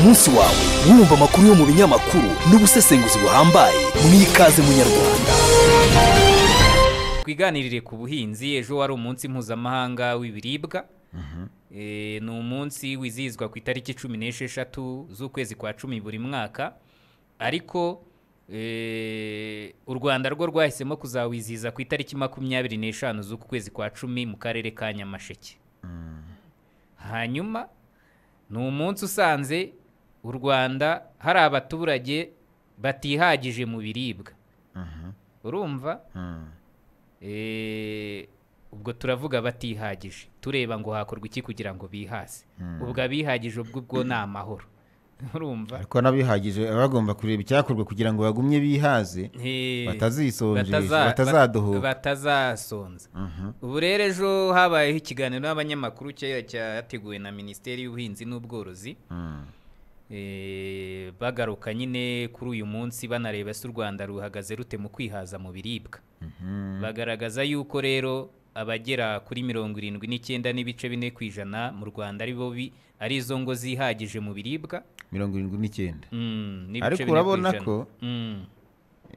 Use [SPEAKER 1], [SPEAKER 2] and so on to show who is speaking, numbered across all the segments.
[SPEAKER 1] umunsi wawe wumva amakuru yo mu binyamakuru n'ubusesenguzi buhambaye mu ikaze munyarwanda
[SPEAKER 2] twiganirire ku buhinzi ejo wari umunsi mpuzamahanga w'ibiribwa mhm. eh, ni umunsi wizihizwa ku itariki cumi n'esheshatu z'ukwezi kwa cumi buri mwaka ariko eh, u rwanda rwo rwahisemo kuzawizihiza ku itariki makumyabiri n'eshanu z'uku kwezi kwa cumi mu karere ka nyamasheke mm. hanyuma ni umunsi usanze u rwanda hari abaturage batihagije mu biribwa urumva hmm. eh, ubwo turavuga batihagije tureba ngo hakorwa iki kugira ngo bihase hmm. ubwo abihagije ubwo ubwo ni amahoro urumva ariko
[SPEAKER 3] n'abihagije baba bagomba kureba icyakorwa kugira ngo bagumye bihaze eh, batazadohoka
[SPEAKER 2] batazasonza ubu rero ejo habayeho ikiganiro n'abanyamakuru cyateguwe na minisiteri y'ubuhinzi n'ubworozi hmm. Eh, bagaruka nyine kuri uyu munsi banareba se u rwanda ruhagaze rute mu kwihaza mu biribwa mhm. bagaragaza yuko rero abagera kuri mirongo irindwi n'icyenda n'ibice bine ku ijana mu rwanda aribo ari zo ngo zihagije mu biribwa
[SPEAKER 3] mirongo irindwi n'icyenda
[SPEAKER 2] mm, ariko urabona ko
[SPEAKER 4] mm.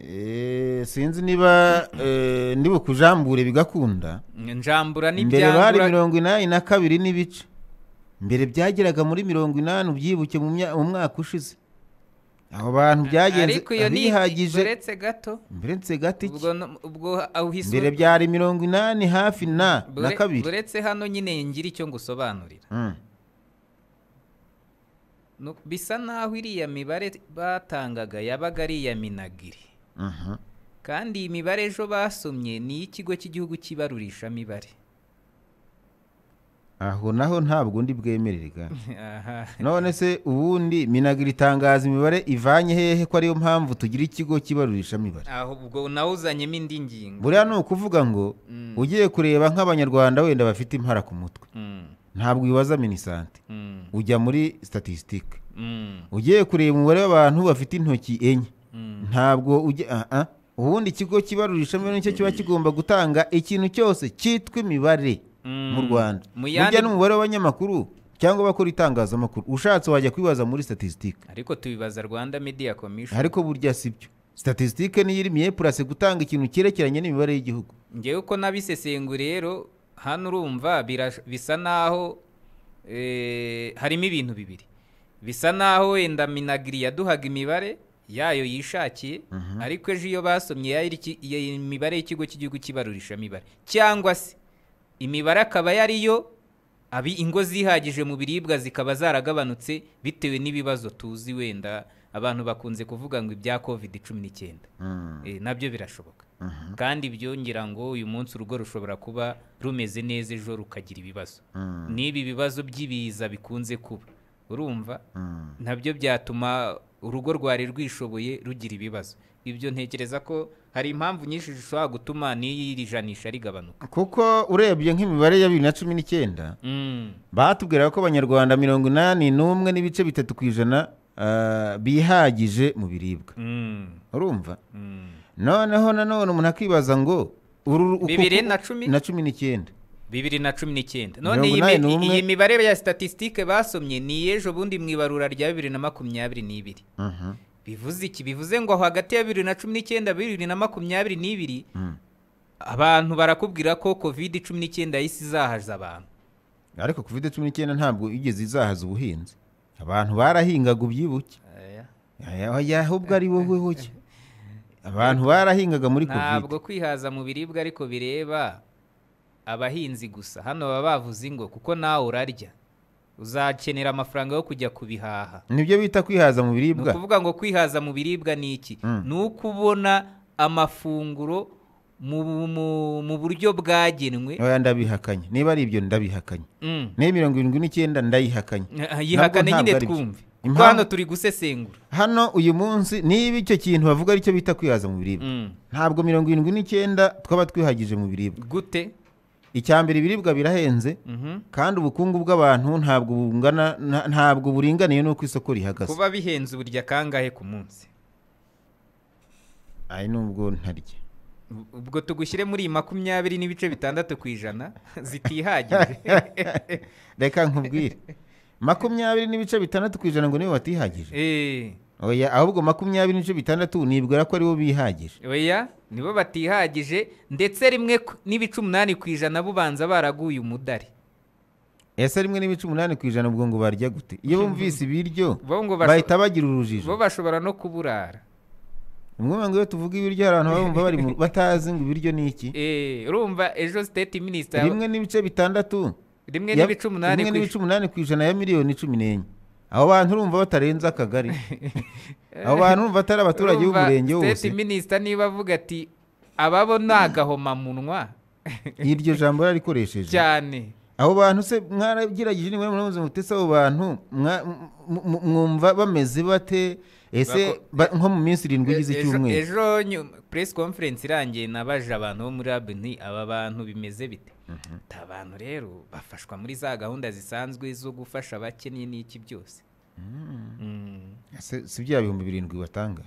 [SPEAKER 3] eh, sinzi niba eh, ndiba kujambure bigakunda
[SPEAKER 4] njambura n'ibyangura mbere bari
[SPEAKER 3] mirongo inani na kabiri n'ibice mbere byageraga muri mirongo inani ubyibuke mu mwaka ushize abo bantu byagenze abihagije
[SPEAKER 2] uretse gato uretse gato iki mbere
[SPEAKER 3] byari mirongo inani hafi na
[SPEAKER 4] na kabiri
[SPEAKER 2] uretse hano nyine ngira icyo ngusobanurira hmm. bisa naho iriya mibare batangaga yabaga ari iya minagiri kandi iyi mibare ejo basomye ni iy'ikigo cy'igihugu cy'ibarurishamibare
[SPEAKER 3] aho naho ntabwo undi bwemererwa none se ubundi minagura itangaza imibare ivanye hehe ko ariyo mpamvu tugira ikigo cy'ibarurishamibare
[SPEAKER 2] ubwo nawe indi ngingo buriya ni ukuvuga ngo mm. ugiye
[SPEAKER 3] kureba nk'abanyarwanda wenda bafite impara ku mutwe mm. ntabwo wibaza minisante mm. ujya muri sitatisitike ugiye kureba umubare w'abantu bafite intoki enye ntabwo ujya ah, ah. ubundi ikigo cy'ibarurishamibare nicyo kiba kigomba gutanga ikintu cyose cyitwa imibare Mm. mu rwanda mujya n'umubare w'abanyamakuru cyangwa bakora itangazamakuru ushatse wajya kwibaza muri statisitike
[SPEAKER 2] ariko tubibaza rwanda media commission ariko
[SPEAKER 3] burya si byo statisitike niyo irimo purase gutanga ikintu cyerekeranye n'imibare y'igihugu
[SPEAKER 2] ngewe uko nabisesenguriye rero hano urumva bisa naho eh, harimo ibintu bibiri bisa naho wenda minagiri yaduhaga imibare yayo yishakiye mhm. ariko ejo iyo basomye imibare y'ikigo cy'igihugu cy'ibarurishamibare cyangwa se imibare akaba yariyo abi ingo zihagije mu biribwa zikaba zaragabanutse bitewe n'ibibazo tuzi wenda abantu bakunze kuvuga ngo ibya covid cumi n'icyenda hmm. eh, nabyo birashoboka hmm. kandi byongera ngo uyu munsi urugo rushobora kuba rumeze neza ejo rukagira ibibazo hmm. n'ibi bibazo by'ibiza bikunze kuba urumva nabyo byatuma urugo rwari rwishoboye rugira ibibazo ibyo ntekereza ko hari impamvu nyinshi zishobora gutuma n'iyi janisha rigabanuka
[SPEAKER 3] kuko urebye nk'imibare ya bibiri na cumi n'icyenda mm. batubwira ko abanyarwanda mirongo inani n'umwe n'ibice bitatu ku ijana eh, bihagije mu biribwa mm. urumva mm. noneho nanone umuntu akibaza ngo bibiri na cumi n'icyenda
[SPEAKER 2] bibiri na cumi n'icyenda none iyi mibare ya statistique basomye ni iy'ejo bundi mu ibarura rya bibiri na makumyabiri n'ibiri mhm. bivuze iki bivuze ngo hagati ya bibiri na cumi n'icyenda bibiri na makumyabiri n'ibiri mhm. abantu barakubwira ko covid cumi n'icyenda y'isi izahaza abantu
[SPEAKER 3] ariko covid cumi n'icyenda ntabwo igeze izahaza ubuhinzi abantu barahingaga ubyibuke ahubwo ari wowe wowe abantu barahingaga muri covid ntabwo
[SPEAKER 2] kwihaza mu biribwa ariko bireba abahinzi gusa hano baba bavuze ingo kuko nawe urarya uzakenera amafaranga yo kujya kubihaha
[SPEAKER 3] nibyo bita kwihaza mu biribwa ni ukuvuga
[SPEAKER 2] ngo kwihaza mu biribwa ni iki mm. ni ukubona amafunguro mu buryo bwagenwe
[SPEAKER 3] ndabihakanye niba ari ibyo ndabihakanye mm. niba mirongo irindwi n'icyenda ndayihakanye yihakane nyine twumve kuko hano turi
[SPEAKER 2] gusesengura
[SPEAKER 3] hano uyu munsi niba icyo kintu bavuga aricyo bita kwihaza mu biribwa mm. ntabwo mirongo irindwi n'icyenda twaba twihagije mu biribwa gute icyambere ibiribwa birahenze mhm. kandi ubukungu bw'abantu ntabwo bungana ntabwo buringaniye n'uko isoko rihagaze kuba
[SPEAKER 2] bihenze uburyo kangahe ku munsi
[SPEAKER 3] ari nubwo ntarya
[SPEAKER 2] ubwo tugushyire muri makumyabiri n'ibice bitandatu ku ijana zitihagije
[SPEAKER 3] reka nkubwire makumyabiri n'ibice bitandatu ku ijana ngo niba batihagije eh. oya ahubwo makumyabiri n'ibice bitandatu nibwira ko aribo bihagije
[SPEAKER 2] oya nibo batihagije ndetse rimwe n'ibice umunani ku ijana bubanza baraguye umudari
[SPEAKER 3] ese rimwe n'ibice umunani ku ijana ubwo ngo barya gute iyo bumvise ibiryo bahita bagira urujijo
[SPEAKER 2] bo bashobora no kuburara
[SPEAKER 3] umwuma ngo iyo ibiryo hari abantu bumva bari batazi ngo ibiryo ni iki
[SPEAKER 2] urumva eh, ejo siteti minisita rimwe
[SPEAKER 3] n'ibice bitandatu rimwe n'ibice umunani ku ijana ya miliyoni cumi n'enye abo bantu urumva batarenze akagari abo bantu urumva atari abaturage b'umurenge wose siteti
[SPEAKER 2] minisita niba avuga ati ababo ni agahomamunwa hmm. iryo
[SPEAKER 3] jambo yarikoresheje cyane abo bantu se mwaragerageje niba muramuze mutese abo bantu mwumva bameze bate ese nko mu minsi irindwi igize e-, e-, icyumweru
[SPEAKER 2] ejo puresi konferensi irangiye nabaje abantu bo muri abeni aba bantu bimeze bite abantu rero bafashwa muri za gahunda zisanzwe zo gufasha abakene n'iki byose mm.
[SPEAKER 3] Mm. si bya bihumbi birindwi batanga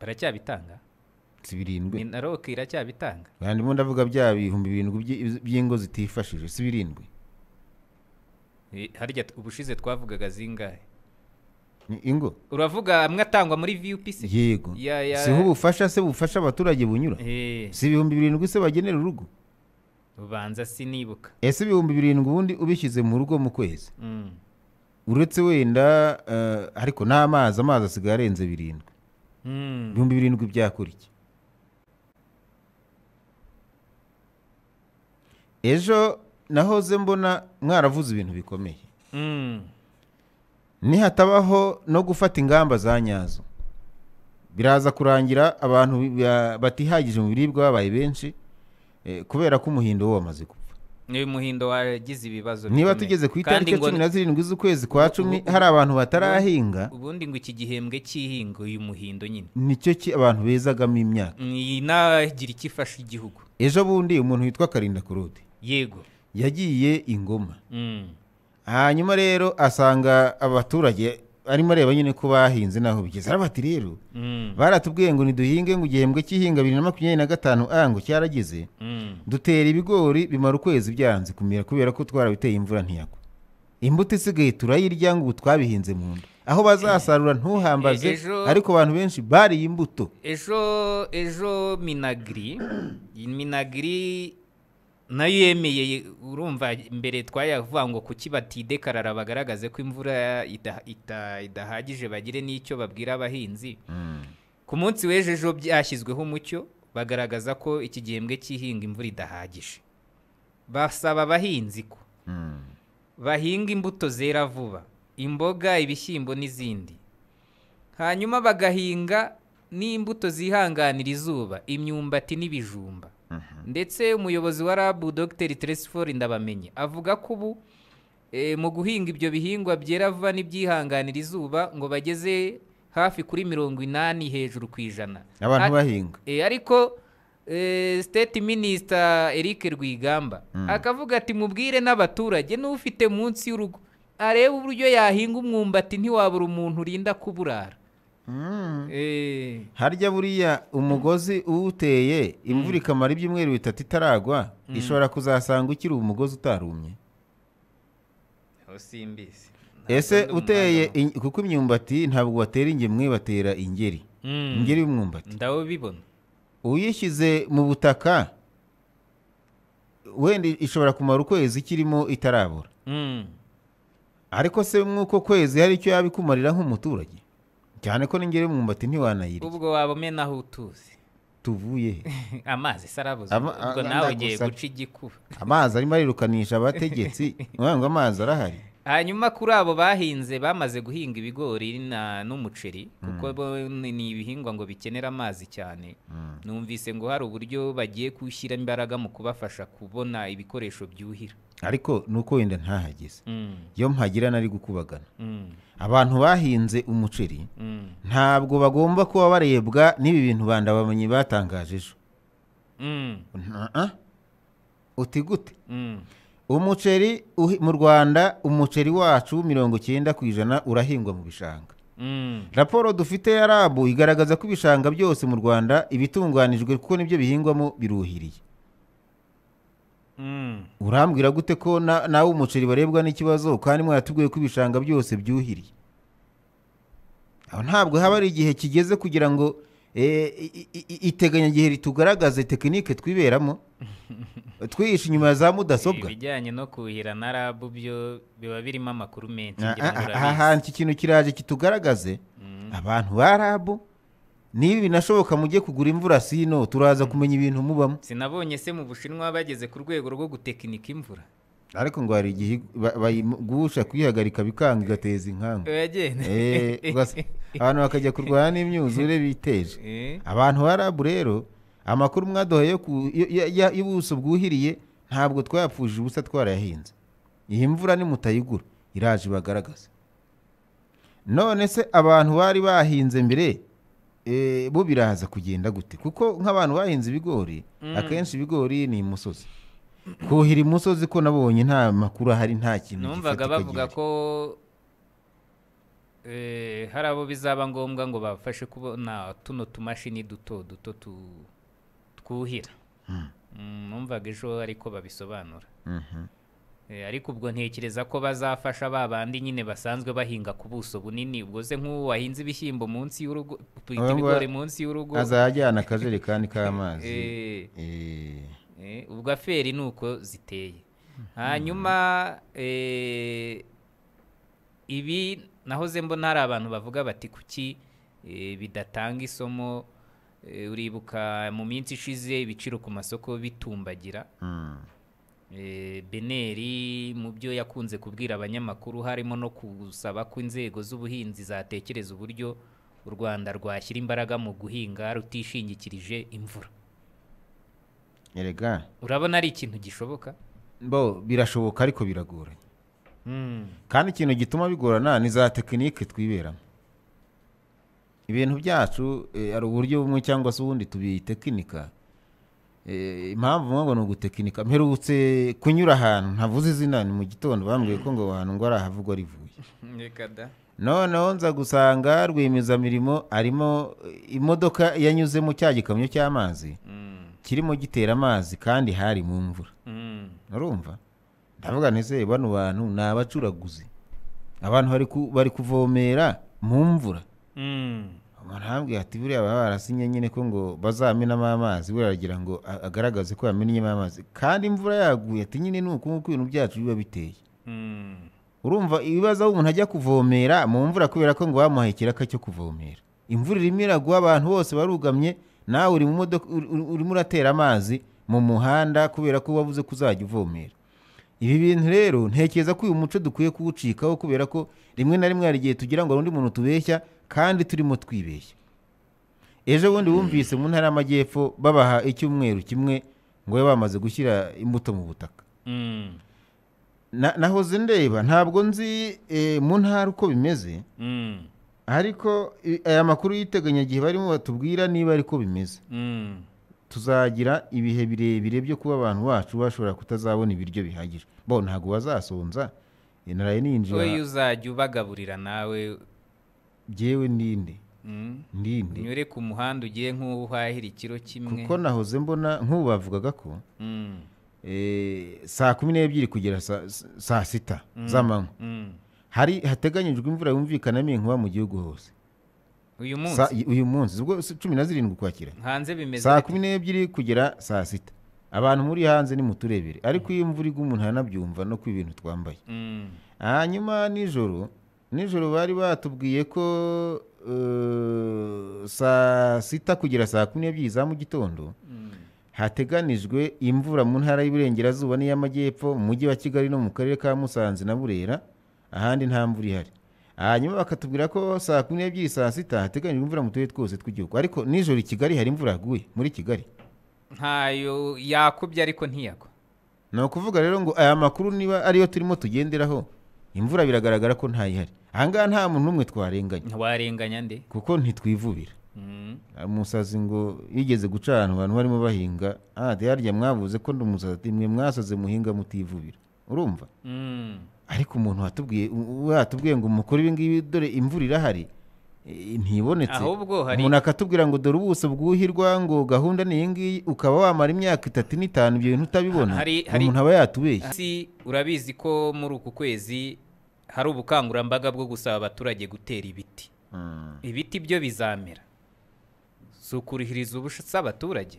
[SPEAKER 2] baracyabitanga
[SPEAKER 3] si birindwi na
[SPEAKER 2] roke iracyabitanga
[SPEAKER 3] ndimo ndavuga bya bihumbi birindwi by'ingo zitifashije si birindwi
[SPEAKER 2] eh, harya ubushize twavugaga zingahe ingo uravuga amwe atangwa muri viyupisi yego siho
[SPEAKER 3] ubufasha se bufasha abaturage bunyura eh. si ibihumbi birindwi se bagenera urugo
[SPEAKER 2] banza sinibuka
[SPEAKER 3] ese ibihumbi birindwi ubundi ubishyize mu rugo mu kwezi mm. uretse wenda eh, ariko n'amazi amazi asigaye arenze birindwi mm. ibihumbi birindwi byakora iki ejo nahoze mbona mwaravuze ibintu bikomeye mm. nihatabaho no gufata ingamba za nyazo biraza kurangira abantu batihagije mu biribwa babaye benshi Eh, kubera ko umuhindo wo wamaze gupfa
[SPEAKER 2] ni umuhindo wagize ibibazo niba tugeze ku itariki cumi na zirindwi
[SPEAKER 3] z'ukwezi kwa cumi hari abantu batarahinga
[SPEAKER 2] ubundi ngo iki gihembwe cy'ihinga uyu muhindo nyine
[SPEAKER 3] nicyo abantu bezagamo imyaka
[SPEAKER 2] inagira icyo ifasha igihugu
[SPEAKER 3] ejo bundi umuntu witwa karinda kurude yego yagiye ingoma mm. hanyuma rero asanga abaturage arimo areba nyine ko bahinze naho bigeze arabati rero mm. baratubwiye ngo niduhinge ngo igihembwe cy'ihinga bibiri na makumyabiri na gatanu a ngo cyarageze mm. dutera ibigori bimara ukwezi byanze kumera kubera ko twarabiteye imvura ntiyako imbuto isigaye turayirya ngo ubu twabihinze mu nda aho bazasarura ntuhambaze e, ariko abantu benshi bariye imbuto
[SPEAKER 2] ejo ejo minagiri minagiri nayo yemeye urumva mbere twayavuga ngo kuki batidekarara bagaragaze ko imvura idahagije bagire n'icyo babwira abahinzi hmm. ku munsi w'ejo ejo byashyizweho umucyo bagaragaza ko iki gihembwe cy'ihinga imvura idahagije basaba abahinzi ko hmm. bahinga imbuto zera vuba imboga ibishyimbo n'izindi hanyuma bagahinga n'imbuto zihanganira izuba imyumbati n'ibijumba Mhm. ndetse umuyobozi wa rabu dogiteri teresifori ndabamenye avuga ko ubu eh, mu guhinga ibyo bihingwa byera vuba n'ibyihanganira izuba ngo bageze hafi kuri mirongo inani hejuru ku ijana abantu bahinga eh, ariko eh, state minisita eric rwigamba mhm. akavuga ati mubwire n'abaturage n'ufite munsi y'urugo arebe uburyo yahinga umwumbati ntiwabura umuntu urinda kuburara Mm. Eh. harya
[SPEAKER 3] buriya umugozi mm. uwuteye imvura mm. ikamara ibyumweru bitatu itaragwa ishobora kuzasanga ukiri umugozi utarumye ese uteye kuko imyumbati ntabwo batera ingemwe batera ingeri ingeri y'umwumbati ndawubibona uyishyize mu butaka wenda ishobora kumara ukwezi ikirimo itarabura ariko se nkuko kwezi hari icyo yaba ikumarira nk'umuturage cyane ko n'ingeri y'umwumbati ntiwanayirya
[SPEAKER 2] ubwo waba umena aho utuzi tuvuye amazi sarabuze ubwo nawe ugiye guca igikuba
[SPEAKER 3] amazi arimo arirukanisha abategetsi ngo amazi arahari
[SPEAKER 2] hanyuma kuri abo bahinze bamaze guhinga ibigori n'umuceri kuko mm. ni ibihingwa ngo bikenera amazi cyane mm. numvise ngo hari uburyo bagiye gushyira imbaraga mu kubafasha kubona ibikoresho byuhira
[SPEAKER 3] ariko ni uko wenda ntahageze mm. iyo mpagera nari gukubagana abantu bahinze umuceri ntabwo bagomba kuba barebwa n'ibi bintu bandabamenyi batangaje ejo uti gute umuceri mu rwanda umuceri wacu mirongo icyenda ku ijana urahingwa mu bishanga mm. raporo dufite ya rabu igaragaza ko ibishanga byose mu rwanda ibitunganijwe kuko nibyo bihingwamo biruhiriye
[SPEAKER 4] mm.
[SPEAKER 3] urambwira gute ko nawe umuceri barebwa n'ikibazo kandi mwatubwiye ko ibishanga byose byuhiriye ntabwo haba ari igihe kigeze kugira ngo Eh, iteganyagihe ritugaragaze tekinike twiberamo twihishe inyuma ya za mudasobwa eh,
[SPEAKER 2] ibijyanye no kuhira na rabu byo biba birimo amakuru menshi ah, ah, ah, aha
[SPEAKER 3] hantu iki kintu kiraje kitugaragaze mm. abantu ba rabu niba binashoboka mujye kugura imvura sino turaza mm. kumenya ibintu mubamo
[SPEAKER 2] sinabonye se mu bushinwa bageze ku rwego rwo gutekinika imvura
[SPEAKER 3] ariko ngo hari igihe bayigusha kuyihagarika bikanga igateza inkanga eh, abantu bakajya kurwana n'imyuzure biteje eh. abantu ba rabu rero amakuru mwaduhaye y'ubuso bwuhiriye ntabwo twayapfuje ubusa twarayahinze iyi mvura nimutayigura iraje ibagaragaza none se abantu bari bahinze mbere eh, bo biraza kugenda gute kuko nk'abantu bahinze ibigori mm. akenshi ibigori ni imusozi kuhira imusozi ko nabonye nta makuru ahari nta kintu numvaga
[SPEAKER 2] bavuga ko eh, hari abo bizaba ngombwa ngo bafashe kubona tuno tumashini duto duto twuhira hmm. mm, numvaga ejo ariko babisobanura mhm. eh, ariko ubwo ntekereza ko bazafasha ba bandi nyine basanzwe bahinga ku buso bunini ubwo se nk'ubu ibishyimbo munsi y'urugo ibigori munsi y'urugo azajyana
[SPEAKER 3] akajerekani k'amazi eh.
[SPEAKER 2] Eh, ubwo aferi ni uko ziteye hanyuma eh, ibi nahoze mbona hari abantu bavuga bati kuki eh, bidatanga isomo uribuka mu minsi ishize ibiciro ku masoko bitumbagira hmm. beneri mu byo yakunze kubwira abanyamakuru harimo no gusaba ko inzego z'ubuhinzi zatekereza uburyo u rwanda rwashyira imbaraga mu guhinga rutishingikirije imvura erega urabona ari ikintu gishoboka
[SPEAKER 3] bo birashoboka ariko biragoranye hmm. kandi ikintu gituma bigorana ni za tekinike twiberamo ibintu byacu hari eh, uburyo bumwe cyangwa se ubundi tubitekinika eh, impamvu ngo ni ugutekinika mperutse kunyura ahantu ntavuze izina ni mu gitondo bambwiye ko ngo ahantu ngo arahavugwa rivuye noneho nza gusanga rwiyemezamirimo arimo eh, imodoka yanyuzemo cya gikamyo cy'amazi hmm. kirimo gitera amazi kandi hari mu mvura mm. urumva ndavuga ntese bano bantu ni abacuraguzi abantu bari kuvomera mu mvura mm. ntabwo ati buriya baba barasinye nyine ko ngo bazamenamo amazi buriya ngo agaragaze ko yamennyemo amazi kandi imvura yaguye ati nyine ni uku nguku ibintu byacu biba biteye mm. urumva ibibazo aho umuntu ajya kuvomera mu mvura kubera ko ngo bamuhaye ikiraka cyo kuvomera imvura irimo iragwa abantu bose barugamye nawe uri mu modoka urimo uratera amazi mu muhanda kubera ko wabuze kuzajya uvomera ibi bintu rero ntekereza ko uyu muco dukwiye kuwucikaho kubera ko rimwe na rimwe hari igihe tugira ngo hari undi muntu tubeshya kandi turimo twibeshya ejo bundi hmm. wumvise mu ntara y'amajyepfo babaha icyumweru kimwe ngo babe bamaze gushyira imbuto mu butaka hmm. nahoze ndeba ntabwo nzi eh, mu ntara uko bimeze hmm. ariko aya makuru y'iteganyagihe barimo batubwira niba ariko bimeze mm. tuzagira ibihe birebire byo kuba abantu bacu bashobora kutazabona ibiryo bihagije bo ntabwo wazasonza naraye ninjira wowe
[SPEAKER 2] uzajya ubagaburira nawe byewe ninde mm. ndinde unyure ku muhanda ugiye nk'ubu ikiro kimwe kuko nahoze
[SPEAKER 3] mbona nk'ubu bavugaga ko mm. eh, saa kumi n'ebyiri kugera saa sita z'amanywa hari hateganyijwe imvura yumvikanamo inkuba mu gihugu hose uyu munsi uyu munsi ubwo cumi na zirindwi ukwakira hanze bimeze saa kumi n'ebyiri kugera saa sita abantu muri hanze ni muturebere ariko iyo imvura igwa umuntu aranabyumva no ku ibintu twambaye mm. hanyuma nijoro nijoro bari batubwiye ko eh, saa sita kugera saa kumi n'ebyiri za mu gitondo mm. hateganijwe imvura mu ntara y'iburengerazuba n'iy'amajyepfo mu mujyi wa kigali no mu karere ka musanze na burera ahandi nta mvura ihari hanyuma bakatubwira ko saa kumi n'ebyiri saa sita hateganyijwe imvura mu turere twose tw'igihugu ariko nijoro i kigali hari imvura yaguye muri kigali
[SPEAKER 2] ntayo yakubye ariko ntiyagwa
[SPEAKER 3] ni ukuvuga rero ngo aya makuru niba ariyo turimo tugenderaho imvura biragaragara ko ntayihari ahangaha nta muntu umwe twarenganya warenganya nde kuko ntitwivubira mm. umusazi ngo yigeze guca ahantu abantu barimo bahinga aha yarya mwabuze ko ndi umusazi mwe mwasaze muhinga mutivubira urumva mm. ariko umuntu watubwiye watubwiye ngo umukuru ibingibi dore imvura irahari eh, ntibonetse umuntu akatubwira ngo dore ubuso bwuhirwa ngo gahunda ni iyi ngiyi ukaba wamara imyaka itatu n'itanu ibyo bintu utabibona umuntu aba yatubeshye
[SPEAKER 2] urabizi ko muri uku kwezi hari ubukangurambaga bwo gusaba abaturage gutera ibiti hmm. ibiti byo bizamera si ukurihiriza ubusa abaturage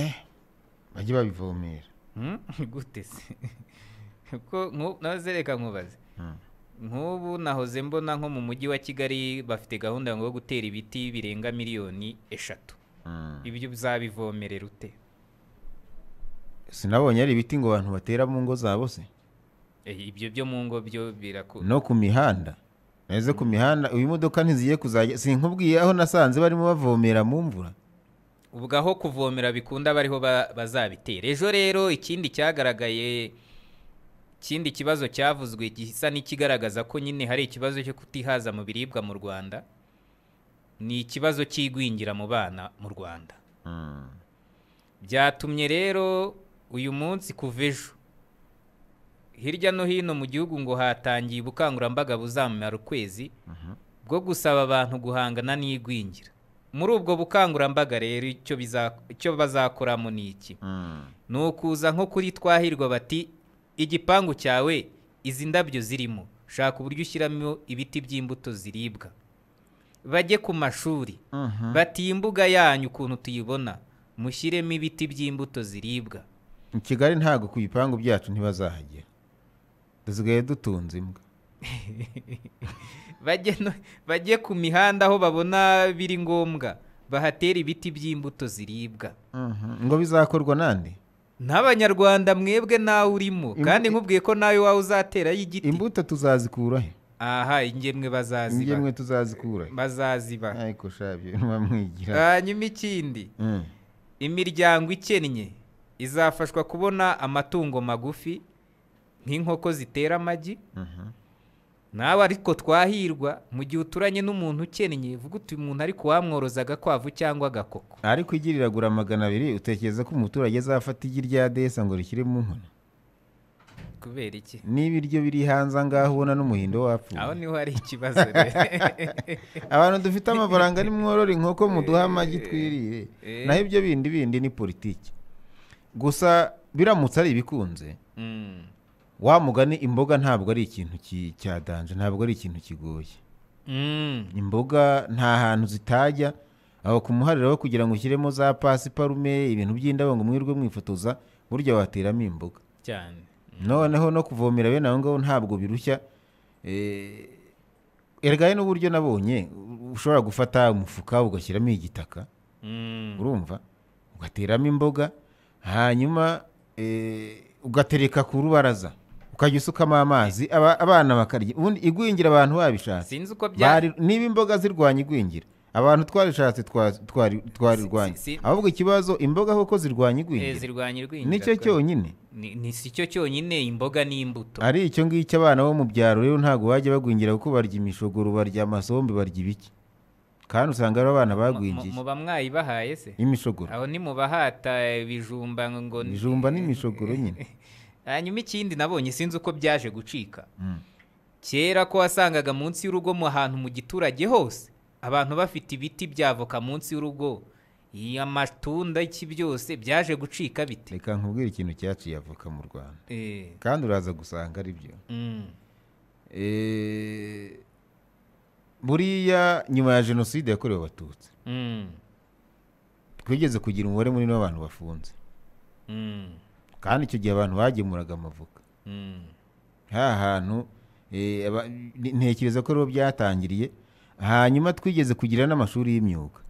[SPEAKER 3] eh, bajye
[SPEAKER 2] babivomera hmm? gute se nazereka nkubaze hmm. nk'ubu nahoze mbona nko mu mujyi wa kigali bafite gahunda yo gutera ibiti birenga miliyoni eshatu hmm. ibyo uzabivomerera ute
[SPEAKER 3] sinabonye ari ibiti ngo abantu batera mu ngo zabo se
[SPEAKER 2] eh, ibyo byo mu ngo byo birakura no ku mihanda
[SPEAKER 3] neza ku mihanda uyu modoka ntizigiye kuzajya si nkubwiye aho nasanze barimo bavomera mu mvura
[SPEAKER 2] ubwo aho kuvomera bikunda bariho bazabitera ejo rero ikindi cyagaragaye ikindi kibazo cyavuzwe gisa n'ikigaragaza ko nyine hari ikibazo cyo kutihaza mu biribwa mu rwanda ni ikibazo cy'igwingira mu bana mu rwanda hmm. byatumye rero uyu munsi kuva ejo hirya no hino mu gihugu ngo hatangiye ubukangurambaga buzamara ukwezi mhm. bwo gusaba abantu guhangana n'igwingira muri ubwo bukangurambaga rero icyo bazakora ni iki hmm. ni ukuza nko kuri twahirwa bati igipangu cyawe izi ndabyo zirimo shaka uburyo ushyiramo ibiti by'imbuto ziribwa bajye ku mashuri mhm. bati imbuga yanyu ukuntu tuyibona mushyiremo ibiti by'imbuto ziribwa
[SPEAKER 3] i kigali ntabwo ku bipangu byacu ntibazahagera dusigaye dutunze imbwa
[SPEAKER 2] bajye ku mihanda aho babona biri ngombwa bahatera ibiti by'imbuto ziribwa
[SPEAKER 3] mhm. ngo bizakorwa n'andi
[SPEAKER 2] n'abanyarwanda mwebwe nawe urimo kandi nkubwiye ko nawe wawe uzaterayo igiti imbuto he aha ingemwe bazaziba ingemwe tuzazikura bazaziba ariko shabye bamwigira hanyuma ikindi mm. imiryango ikennye izafashwa kubona amatungo magufi nk'inkoko zitera amagi mhm. nawe ariko twahirwa mu gihe uturanye n'umuntu ukennye vuga uti umuntu ariko wamworoza agakwavu cyangwa agakoko
[SPEAKER 3] ariko igi riragura magana abiri utekereza ko umuturage azafata igi rya desa ngo rikiri mu nkono kubera iki n'ibiryo biri hanze angaha ubona n'umuhindo wapfuye aho niho hari ikibazo abantu dufite amafaranga n’imworore inkoko muduha amagi eh. twirire eh. naho ibyo bindi bindi ni politiki gusa biramutse ari ibikunze hmm. wa mugani imboga ntabwo ari ikintu cyadanje ntabwo ari ikintu kigoye mm. imboga nta hantu zitajya aho ku muharira wo kugira ngo ushyiremo za pasiparume ibintu by'indabo ngo mwirwe mwifotoza burya wateramo imboga cyane mm. noneho no kuvomera bene aho ngaho ntabwo birushya eh, ergaye n'uburyo nabonye ushobora gufata umufuka ugashyiramo igitaka mm. urumva ugateramo imboga hanyuma eh, ugatereka ku rubaraza ukajya usukamo amazi abana bakarya ubundi igwingira abantu babishatse sinzi uko byari niba imboga zirwanya igwingira abantu twarishatse twarirwanya ahubwo ikibazo imboga kuko zirwanya igwingira eh, nicyo cyonyine
[SPEAKER 2] ni si cyo cyonyine imboga n'imbuto
[SPEAKER 3] ari icyo ngicyo abana bo mu byaro rero ntabwo bajya bagwingira kuko barya imishogoro barya amasombe barya ibiki kandi usanga ari abana bagwingiye muba
[SPEAKER 2] mwayibahaye se imishogoro aho nimubahata ibijumba ngo ibijumba
[SPEAKER 3] n'imishogoro nyine
[SPEAKER 2] hanyuma ikindi nabonye sinzi uko byaje gucika hmm. kera ko wasangaga munsi y'urugo mu hantu mu giturage hose abantu bafite ibiti by'avoka munsi y'urugo amatunda iki byose byaje gucika bite reka nkubwire
[SPEAKER 3] ikintu cyaciye avoka mu rwanda eh. kandi uraza gusanga ari byo hmm. eh, buriya nyuma ya jenoside yakorewe abatutsi hmm. twigeze kugira umubare munini w'abantu bafunze kandi icyo gihe abantu bagemuraga amavuka hmm. ha hantu e, ntekereza ko ariho byatangiriye hanyuma twigeze kugira n'amashuri y'imyuga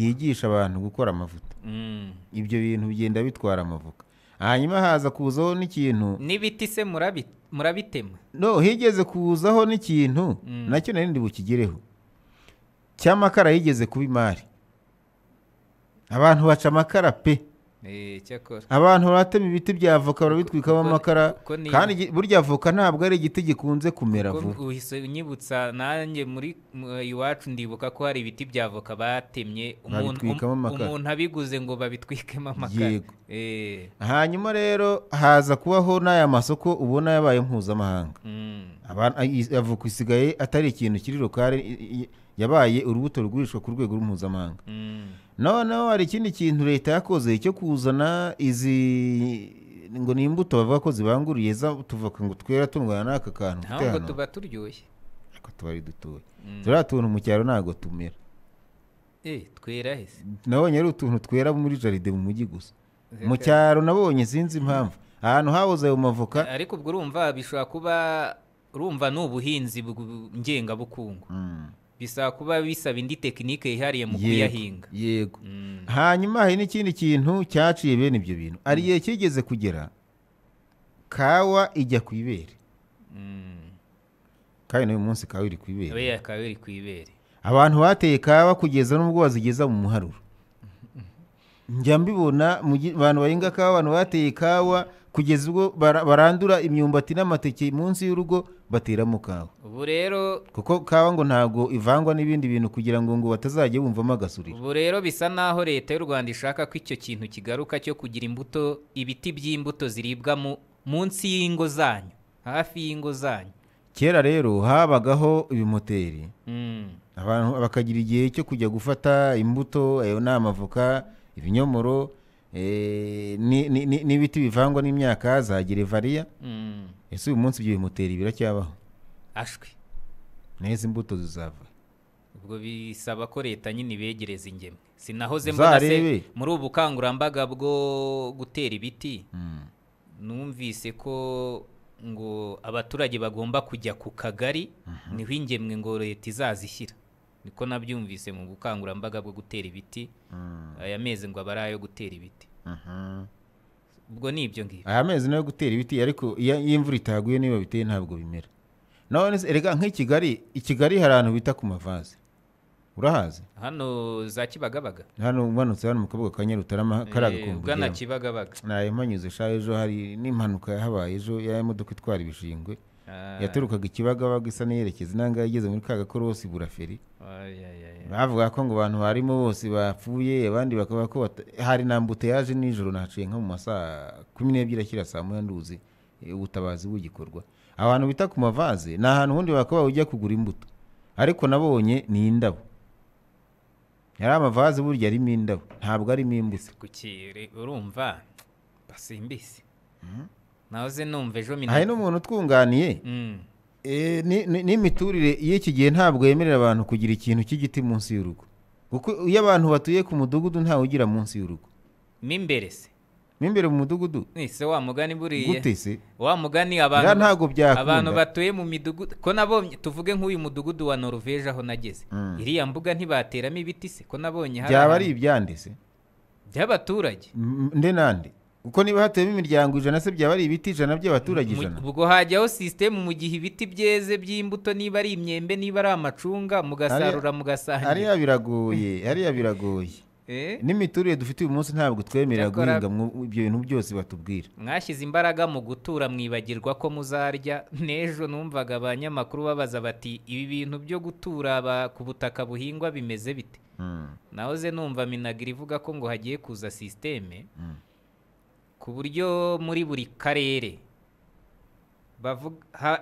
[SPEAKER 3] yigisha abantu gukora amavuta hmm. ibyo bintu bigenda bitwara amavoka hanyuma haza kuzaho n'ikintu
[SPEAKER 2] n'ibiti se murabitema no
[SPEAKER 3] higeze kuzaho n'ikintu hmm. nacyo narindi bukigereho cy'amakara yigeze kuba imari abantu baca amakara pe abantu batema ibiti bya avoka barabitwikamo amakara kandi burya avoka ntabwo ari igiti gikunze kumera vuba
[SPEAKER 2] unyibutsa nanjye muri iwacu ndibuka ko hari ibiti bya avoka batemye
[SPEAKER 4] umuntu um, abiguze ngo babitwikemo amakara eh.
[SPEAKER 3] hanyuma rero haza kubaho n'aya masoko ubona yabaye mpuzamahanga mm. avoka isigaye atari ikintu kiri rukari yabaye urubuto rugurishwa ku rwego mpuzamahanga mm. noneho hari ikindi kintu leta yakoze cyo kuzana izi ngo ni imbuto bavuga ko zibanguriye tuvuga ngo twera tungana n'aka kantu ntabwo tuba turyoshye ariko tuba ari
[SPEAKER 2] dutoya mm. turiya
[SPEAKER 3] tuntu mu cyaro ntabwo tumera
[SPEAKER 2] eh, twera hese
[SPEAKER 3] nabonye ari utuntu twera muri jaride mu mujyi gusa mu cyaro nabonye sinzi impamvu mm. ahantu habuze ayo mavoka
[SPEAKER 2] ariko ubwo urumva bishobora kuba urumva ni ubuhinzi ngengabukungu mm. bisaba kuba bisaba indi tekinike yihariye mu kuyahinga
[SPEAKER 3] yego mm. hanyuma hari n'ikindi kintu cyaciye bene ibyo bintu ari mm. igihe kigeze kugera kawa ijya ku ibere mm. kandi n'uyu munsi kawa iri ku ibere kawa iri ku ibere abantu bateye kawa kugeza n'ubwo bazigeza mu muharuro njya mbibona mu bantu bahinga kawa abantu bateye kawa kugeza ubwo barandura imyumbati n'amateke munsi y'urugo bateramo kawa ubu rero kuko kawa ngo ntabwo ivangwa n'ibindi bintu kugira ngo ngo batazajya bumvamo agasuriro
[SPEAKER 2] ubu rero bisa naho leta y'u rwanda ishaka ko icyo kintu kigaruka cyo kugira imbuto ibiti by'imbuto ziribwa munsi y'ingo zanyu hafi y'ingo zanyu
[SPEAKER 3] kera rero habagaho ibimoteri
[SPEAKER 4] mm.
[SPEAKER 3] abantu bakagira igihe cyo kujya gufata imbuto ayo ni amavoka ibinyomoro Eh, n'ibiti bivangwa n'imyaka zagira ivariya mm. ese uyu munsi ibyo bimutera biracyabaho ashwi neza imbuto zizava
[SPEAKER 2] ubwo bisaba ko leta nyine ibegereza ingemwe sinahoze mbona muri ubu bukangurambaga bwo gutera ibiti mm. numvise ko ngo abaturage bagomba kujya ku kagari mhm. niho ingemwe ngo leta izazishyira niko nabyumvise mu bukangurambaga bwo gutera ibiti mm. aya mezi ngo aba ari ayo gutera ibiti mm-hmm. ubwo ni ibyo ngibyo
[SPEAKER 3] aya mezi ni ayo gutera ibiti ariko iyo imvura itaguye niba biteye ntabwo bimera none erega nk'i kigali i kigali hari ahantu bita ku mavaze urahazi
[SPEAKER 2] hano za kibagabaga
[SPEAKER 3] hano umanutse hano mu kabuga ka nyarutarama eh, karagakumbuye ugana kibagabaga nayo mpanyuze sha ejo hari n'impanuka yahabaye ejo y'imodoka itwara ibishingwe Ah. yaturukaga ikibagabaga isa n'iyerekeza intanga yageze muri kagakorosi buraferi bavuga ko ngo abantu barimo bose bapfuye abandi bakaba ko hari na yaje nijoro naciye nko mu masaha kumi n'ebyiri akira saa moya nduzi eh, ubutabazi bugikorwa abantu bita ku mavaze ni ahantu ubundi bakaba ujya kugura imbuto ariko nabonye ni indabo yari amavaze burya arimo indabo ntabwo arimo imbuto
[SPEAKER 2] urumva basimbise hmm? nahoze numva ejo minota hari
[SPEAKER 3] n'umuntu utwunganiye mm. eh, n'imiturire y'iki gihe ntabwo yemerera abantu kugira ikintu cy'igiti munsi y'urugo kuko iyo abantu batuye ku mudugudu ntawe ugira munsi y'urugo
[SPEAKER 2] mo imbere se
[SPEAKER 3] mo imbere mu mudugudu
[SPEAKER 2] ese wa mugani buriye gute se wa mugani abantu abantu batuye mu midugudu ko nabonye tuvuge nk'uyu mudugudu wa Norvege aho nageze mm. iriya mbuga ntibateramo ibiti se ko nabonye byaba ari ibyande by'abaturage
[SPEAKER 3] nde nande kuko niba hateyemo imiryango ijana se byaba ari ibiti ijana by'abaturage ijana
[SPEAKER 2] ubwo hajyaho sisitemu mu gihe ibiti byeze by'imbuto niba ari imyembe niba ari amacunga mugasarura mugasangira hariya
[SPEAKER 3] biragoye hariya biragoye eh? n'imiturire dufite uyu munsi ntabwo twemerera guhinga ibyo bintu byose batubwira
[SPEAKER 2] mwashyize imbaraga mu gutura mwibagirwa ko muzarya n'ejo numvaga abanyamakuru babaza bati ibi bintu byo gutura ku butaka buhingwa bimeze bite hmm. nahoze ze numva minagiri ivuga ko ngo hagiye kuza sisiteme hmm. ku buryo muri buri karere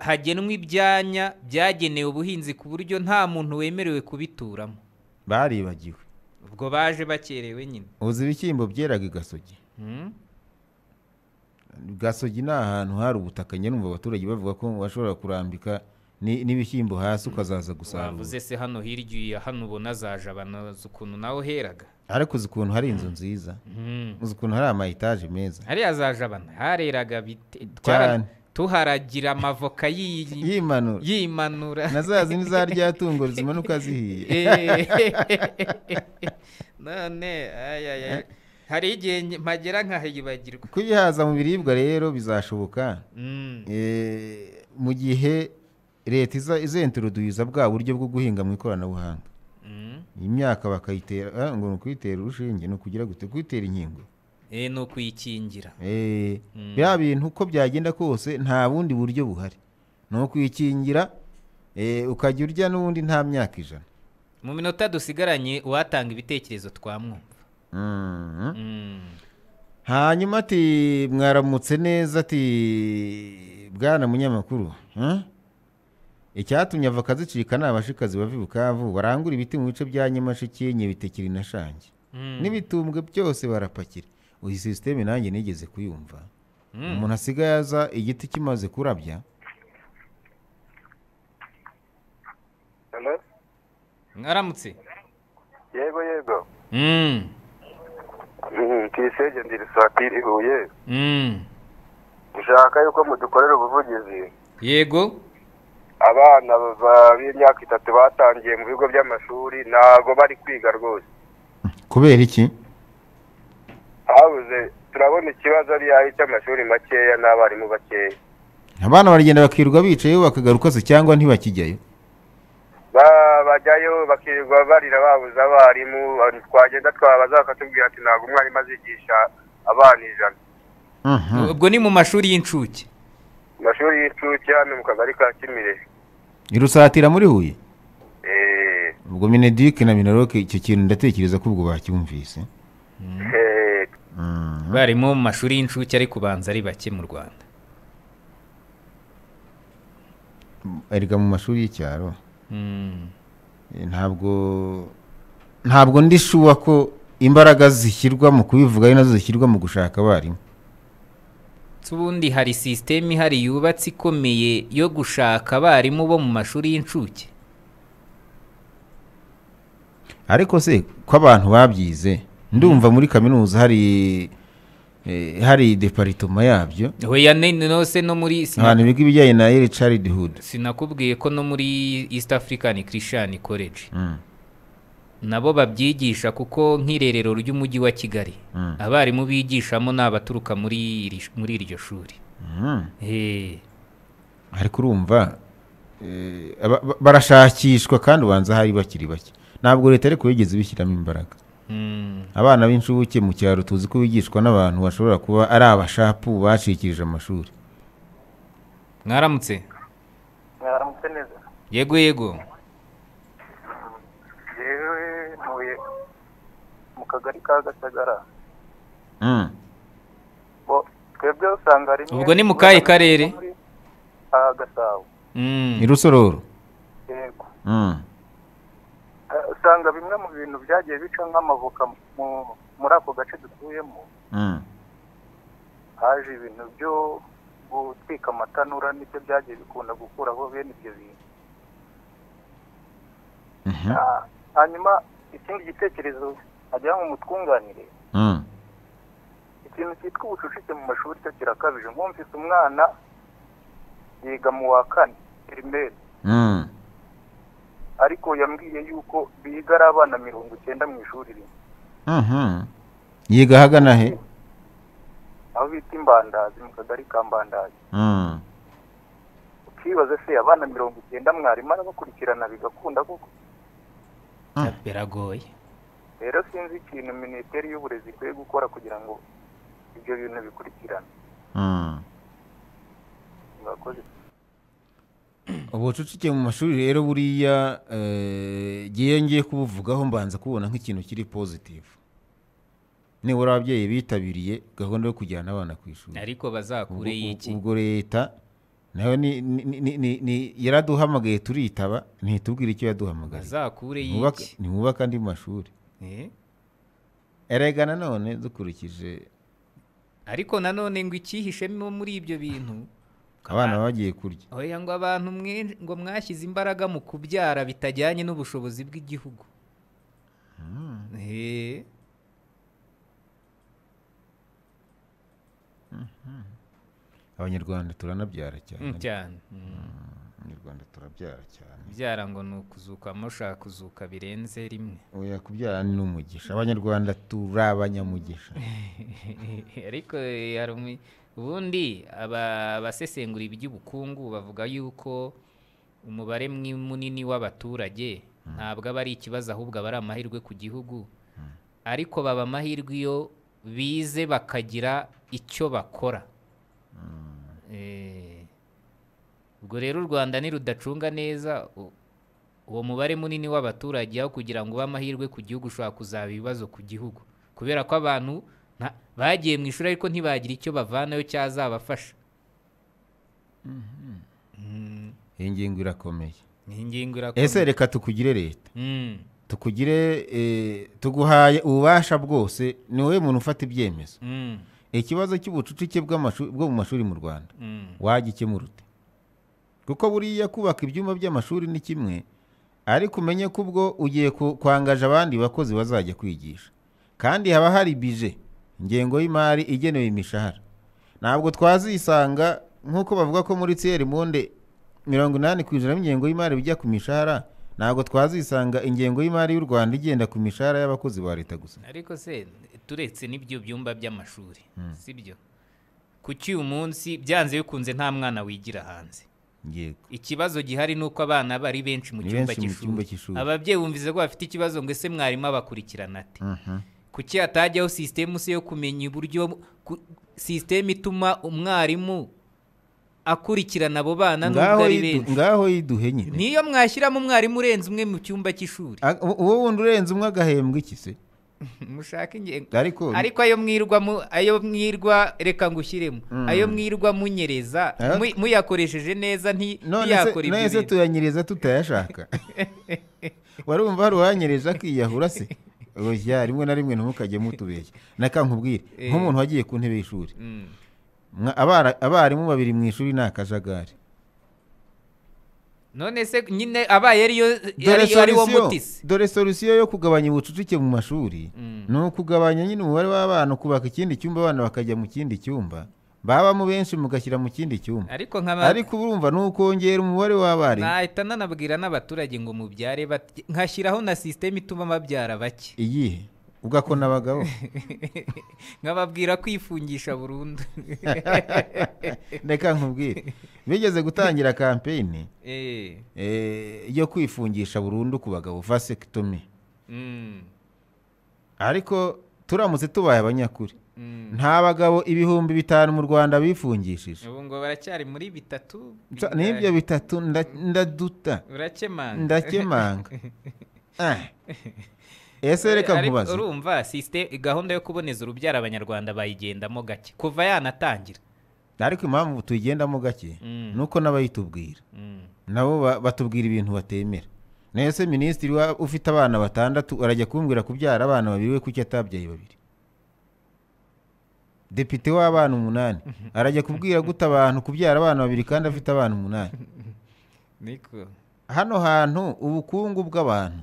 [SPEAKER 2] hagenwa ibyanya byagenewe ubuhinzi ku buryo nta muntu wemerewe kubituramo
[SPEAKER 3] baribagiwe
[SPEAKER 2] ubwo baje bakerewe nyine
[SPEAKER 3] uzi ibishyimbo byeraga igasogi hmm? gasogi ni ahantu hari ubutaka nyirumva abaturage bavuga ko bashobora kurambika n'ibishyimbo hasi ukazaza gusarura wavuze
[SPEAKER 2] se hano hirya hano ubona zaje abantu ukuntu nawe uheraga
[SPEAKER 3] ariko uzi ukuntu hari inzu nziza hmm. uzi ukuntu hari ama etaje meza
[SPEAKER 2] hariya za jabana hareraga tuharagira amavoka yimanura yimanura na za zindi za
[SPEAKER 3] rya tungo zimanuka zihiye
[SPEAKER 2] none hari igihe mpagera nkahibagirwa
[SPEAKER 3] kuyihaza mu biribwa rero bizashoboka hmm. eh, mu gihe leta iza izenturuduhiza bwa buryo bwo guhinga mu ikoranabuhanga imyaka myaka bakayitera eh, ngo ni ukuyitera urushinge ni ukugira gute kuyitera inkingo
[SPEAKER 2] eh, ni ukuyikingira eh, mm. biriya
[SPEAKER 3] bintu uko byagenda kose nta bundi buryo buhari ni ukuyikingira ukajya urya n'ubundi nta myaka ijana
[SPEAKER 2] mu minota dusigaranye uwatanga ibitekerezo twamwumva
[SPEAKER 4] mm-hmm.
[SPEAKER 3] mm. hanyuma ati mwaramutse neza ati bwana munyamakuru icyatumye avoka zicika ni abashikazi bava i bukavu barangura ibiti mu bice bya nyamasheke nyabitekeri na shange hmm. n'ibitumbwe byose barapakira iyi sisiteme nanjye nigeze kuyumva hmm. umuntu asigaye aza igiti kimaze kurabya
[SPEAKER 1] mwaramutse yego yego tuyisege hmm. ndirisatire i huye dushaka yuko mudukorera ubuvugizi yego abana b'imyaka itatu batangiye mu bigo by'amashuri ntabwo bari kwiga rwose kubera iki habuze turabona ikibazo ari yayo cy'amashuri makeya n'abarimu bakeya
[SPEAKER 3] abana baragenda bakirirwa bicaye bakagaruka se cyangwa
[SPEAKER 1] ntibakijyayo bajyayo bakirirwa barira babuze abarimu twagenda twabaza bakatubwira ati ntabwo umwarimu azigisha abana ijana
[SPEAKER 2] mhm. ubwo ni mu mashuri y'incuke
[SPEAKER 1] mu y'incuke hano mu kagari ka kimirere
[SPEAKER 3] irusatira muri huye eh. ubwo minedike na minaroke icyo kintu ndatekereza ko ubwo bacyumvise eh. hmm.
[SPEAKER 2] barimo mu mashuri y'incuke ari kubanza ari bake mu rwanda
[SPEAKER 3] erega mu mashuri y'icyaro hmm. eh, ntabwo ntabwo ndishuwa ko imbaraga zishyirwa mu kubivuga ari nazo zishyirwa mu gushaka abarimu
[SPEAKER 2] ubundi hari sisiteme ihari yubatse ikomeye yo gushaka abarimu bo mu mashuri y'incuke
[SPEAKER 3] ariko se ko abantu babyize ndumva muri kaminuza hari eh, hari deparitoma yabyo
[SPEAKER 2] weya nose no muri ahantu biga
[SPEAKER 3] ibijyanye na eri caridihudu
[SPEAKER 2] sinakubwiye ko no muri east african christian college mm. nabo babyigisha kuko nk'irerero ry'umujyi wa kigali hmm. abarimu bigishamo ni abaturuka muri iryo shuri hmm. eh.
[SPEAKER 3] ariko urumva eh, barashakishwa kandi ubanza hari bakiri bake ntabwo leta ariko yigeze ibishyiramo imbaraga hmm. abana b'incuke mu cyaro tuzi ko bigishwa n'abantu bashobora kuba ari abashapu bacikirije amashuri
[SPEAKER 2] mwaramutse
[SPEAKER 1] mwaramutse neza
[SPEAKER 2] yego yego
[SPEAKER 1] amabuye mu kagari ka gasagara hmm. twebwe usanga rimwe ubwo ni mu kahe karere ah, gasabo
[SPEAKER 3] ni hmm. rusororo
[SPEAKER 1] yego hmm. eh, usanga bimwe mu bintu byagiye bica nk'amavoka muri ako gace dutuyemo haje ibintu byo gutwika amatanura nibyo byagiye bikunda gukuraho bene ibyo bintu mhm. ah, hanyuma ikindi gitekerezo wagira ngo mutwunganire hmm. ikintu cyitwa ubucucike mu mashuri cyo kirakabije mwumvise umwana yiga mu wa kane pirimeri hmm. ariko yambwiye yuko biga ari abana mirongo icyenda mu ishuri rimwe
[SPEAKER 3] hmm. yiga ahagana he
[SPEAKER 1] aho bita imbandazi mu kagari ka mbandazi ukibaza se abana mirongo icyenda mwarimu arabakurikirana bigakunda koko
[SPEAKER 2] Ah. biragoye
[SPEAKER 1] rero sinzi ikintu minisiteri y'uburezi ikwiye gukora kugira ngo ibyo bintu bikurikirane
[SPEAKER 3] ah. ubucucike mu mashuri rero buriya ngiye eh, ngiye kubuvugaho mbanza kubona nk'ikintu kiri pozitivu nibura ababyeyi bitabiriye gahunda yo kujyana abana ku ishuri ariko bazakure y'iki ubwo leta nawe yaraduhamagaye turitaba ntitubwire icyo yaduhamagaye ntimwubaka andi mashuri eh? erega nanone dukurikije
[SPEAKER 2] ariko nanone ngo icyihishemo muri ibyo bintu
[SPEAKER 3] abana bagiye
[SPEAKER 2] kurya ngo abantu ngo mwashyize imbaraga mu kubyara bitajyanye n'ubushobozi bw'igihugu heee hmm.
[SPEAKER 4] eh? hmm, hmm.
[SPEAKER 3] abanyarwanda turanabyara cyane cyane abanyarwanda turabyara
[SPEAKER 2] cyane mm, mm. mm, byara ngo ni ukuzuka mushaka kuzuka birenze rimwe
[SPEAKER 3] oya kubyara ni umugisha abanyarwanda turi abanyamugisha
[SPEAKER 2] ariko ubundi abasesengura iby'ubukungu bavuga yuko umubare munini w'abaturage ntabwo aba ari ikibazo ahubwo aba ari amahirwe ku gihugu ariko baba amahirwe iyo bize bakagira icyo bakora ubwo rero u rwanda ntirudacunga neza uwo mubare munini w'abaturage aho kugira ngo ube amahirwe ku gihugu ushobora kuzaba ibibazo ku gihugu kubera ko abantu bagiye mu ishuri ariko ntibagira icyo bavanayo cyazabafasha
[SPEAKER 4] mm-hmm.
[SPEAKER 3] iyi ngingo irakomeye
[SPEAKER 2] iyi ngingo irakomeye ese
[SPEAKER 3] reka tukugire leta mm. tukugire eh, tuguhaye ububasha bwose ni wowe muntu ufata ibyemezo mm. ikibazo cy'ubucucike bwo mu mashuri mu rwanda mm. wagikemura ute kuko buriya kubaka ibyumba by'amashuri ni kimwe ariko umenye ko ubwo ugiye kwangaje abandi bakozi bazajya kwigisha kandi haba hari bije ingengo y'imari igenewe imishahara ntabwo twazisanga nk'uko bavuga ko muri tsiyeri monde mirongo inani ku ijana y'ingengo y'imari bijya ku mishahara ntabwo twazisanga ingengo y'imari y'u rwanda igenda ku mishahara y'abakozi ba leta gusa
[SPEAKER 2] ariko se turetse n'ibyo byumba by'amashuri hmm. si byo kuki uyu munsi byanze bikunze nta mwana wigira hanze ikibazo gihari ni uko abana bari benshi mu cyumba cy'ishuri ababyeyi bumvize ko bafite ikibazo ngo ese mwarimu abakurikirana ati mhm. kuki hatajyaho sisitemu se yo kumenya uburyo sisitemu ituma umwarimu akurikirana abo bana nubwo ari benshi
[SPEAKER 3] ngaho yiduhe nyine
[SPEAKER 2] niyo mwashyiramo umwarimu urenze umwe mu cyumba cy'ishuri
[SPEAKER 3] uwo wundi urenze umwe agahembwa iki se
[SPEAKER 2] mushake ingengo ariko ariko ayo mwirwa ayo mwirwa reka ngushyiremo hmm. ayo mwirwa munyereza eh? muyakoresheje neza ntiyakora ibyo neza
[SPEAKER 3] tuyanyereza tutayashaka warumva hari uwanyereza akiyahura se oya rimwe na rimwe ntimukajye mutubeshya nakankubwire eh. nk'umuntu wagiye ku ntebe y'ishuri hmm. abarimu babiri mu ishuri ni akajagari
[SPEAKER 2] none se nyine abaye ariyo mutisi
[SPEAKER 3] dore solusiyo yo kugabanya ubucucike mu mashuri mm. ni ukugabanya nyine umubare w'abana ukubaka ikindi cyumba abana bakajya mu kindi cyumba babamo benshi mugashyira mu kindi cyumba ariko urumva ni ukongera umubare w'abarimu
[SPEAKER 2] nahita nanabwira n'abaturage ngo mubyare ngashyiraho na sisiteme ituma babyara bake iyihe
[SPEAKER 3] ugakona abagabo
[SPEAKER 2] nkababwira kwifungisha burundu
[SPEAKER 3] reka nkubwire bigeze gutangira kampeyini eh. eh, yo kwifungisha burundu ku bagabo vasegitomi mm. ariko turamutse tubaye abanyakuri mm. nta bagabo ibihumbi bitanu mu rwanda bifungishije
[SPEAKER 2] ubu ngo baracyari muri bitatu n'ibyo
[SPEAKER 3] bitatu ndaduta
[SPEAKER 2] ndakemanga
[SPEAKER 4] eh. ese eh, reka nkubaze
[SPEAKER 2] urumva gahunda yo kuboneza urubyaro abanyarwanda bayigendamo gake kuva yanatangira
[SPEAKER 3] ariko impamvu tuyigendamo gake mm. ni uko n'abayitubwira mm. nabo batubwira ibintu batemera nese minisitiri ufite abana batandatu arajya kumbwira kubyara abana babiri we kuki atabyaye babiri depite w'abana umunani arajya kubwira guta abantu kubyara abana babiri kandi afite abana umunani hano hantu ubukungu bw'abantu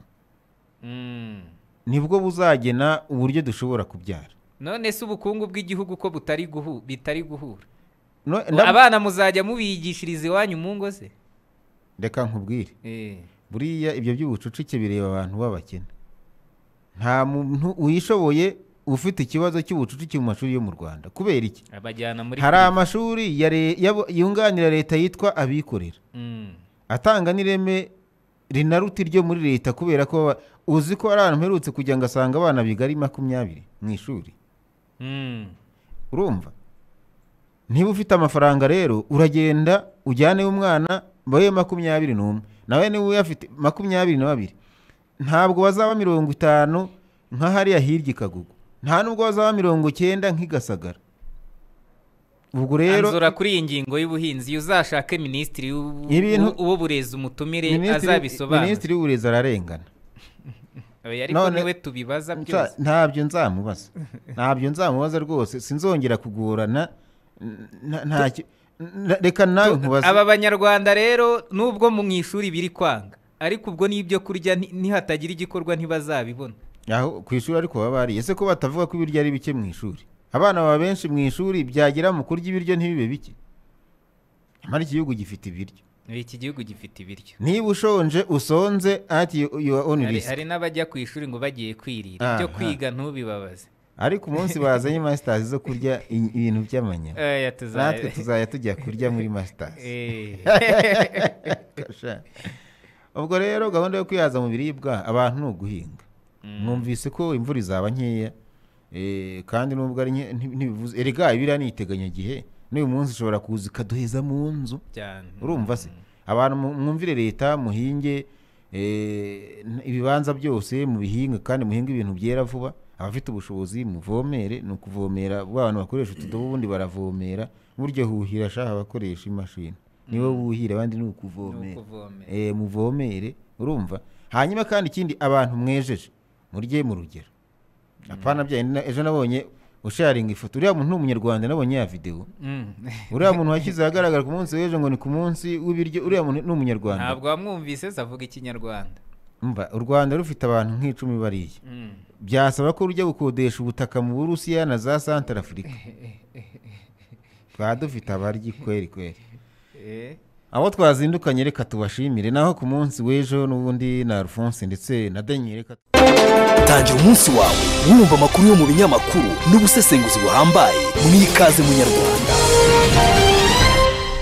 [SPEAKER 3] mm. nibwo buzagena uburyo dushobora kubyara
[SPEAKER 2] none se ubukungu bw'igihugu ko butari bitari guhura abana muzajya mubigishiriza iwanyu mu ngo ze
[SPEAKER 3] reka nkubwire eh. buriya ibyo by'ubucucike bireba abantu b'abakene nta muntu uyishoboye ufite ikibazo cy'ubucucike mu mashuri yo mu rwanda kubera iki hari amashuri yunganira leta yitwa abikorera mm. atanga n'ireme rinaruta iryo muri leta kubera ko uzi ko ari ahantu mperutse kujya ngo asanga abana biga ari makumyabiri mu ishuri hmm. urumva niba ufite amafaranga rero uragenda ujyane umwana baye makumyabiri n'umwe nawe niba uyafite makumyabiri na babiri ntabwo bazaba mirongo itanu nka hariya hirya i kagugu nta nubwo bazaba mirongo icyenda nk'igasagara ubwo rero anzura
[SPEAKER 2] kuri iyi ngingo y'ubuhinzi uzashake minisitiri w'uburezi umutumire azabisobanura minisitiri
[SPEAKER 3] w'uburezi ararengana
[SPEAKER 2] ariko niwe tubibaza byose
[SPEAKER 3] ntabyo nzamubaza ntabyo nzamubaza rwose sinzongera kugorana reka nawe nkubaza aba
[SPEAKER 2] banyarwanda rero nubwo mu ishuri biri kwanga ariko ubwo n'ibyo kurya ntihatagira igikorwa ntibazabibona
[SPEAKER 3] ku ishuri ariko baba bariye ese ko batavuga ko ibiryo ari bike mu ishuri abana baba benshi mu ishuri byagera mu kurya ibiryo ntibibe bike nyamara iki gihugu gifite ibiryo
[SPEAKER 2] iki gihugu gifite ibiryo niba
[SPEAKER 3] ushonje usonze ati yuwa oni risike
[SPEAKER 2] hari n'abajya ku ishuri ngo bagiye kwirira ibyo kwiga ntubibabaze
[SPEAKER 3] ariko umunsi bazanye masitazi zo kurya ibintu by'amanyama
[SPEAKER 2] eh, natwe tuzajya
[SPEAKER 3] tujya kurya muri masitazi eh. ubwo rero gahunda yo kwihaza mu biribwa abantu ni uguhinga mm. mwumvise ko imvura izaba nkeya Eh, kandi nubwo ari ntibivuze erega ibiriya ni iteganyagihe n'uyu munsi ushobora kuza ikaduheza mu nzu urumva se mm. abantu mwumvire leta muhinge eh, ibibanza byose mu bihinga kandi muhinga ibintu byera vuba abafite ubushobozi muvomere ni ukuvomera bwa bantu bakoresha utudobo ubundi baravomera burya huhira ashaka abakoresha imashini niwe mm. wuhira abandi ni ukuvomera eh, muvomere urumva hanyuma kandi ikindi abantu mwejeje murye mu rugero apana byari ejo nabonye usharinga ifoto uriya muntu ni umunyarwanda nabonye ya videwo mm. uriya muntu washyize ahagaragara ku munsi w'ejo ngo ni ku munsi w'ibiryo uriya muntu ni umunyarwanda ntabwo
[SPEAKER 2] wamwumvise avuga ikinyarwanda
[SPEAKER 3] Mva u rwanda rufite abantu nk'icumi bariya mm. byasaba ko rujya gukodesha ubutaka mu burusiya na za santara afurika twaba dufite abaryi kweri kweri eh? abo twazindukanye reka tubashimire naho ku munsi w'ejo n'ubundi na alphonse ndetse na deni tangira umunsi wawe
[SPEAKER 4] wumva amakuru yo mu binyamakuru n'ubusesenguzi buhambaye muri ikaze munyarwanda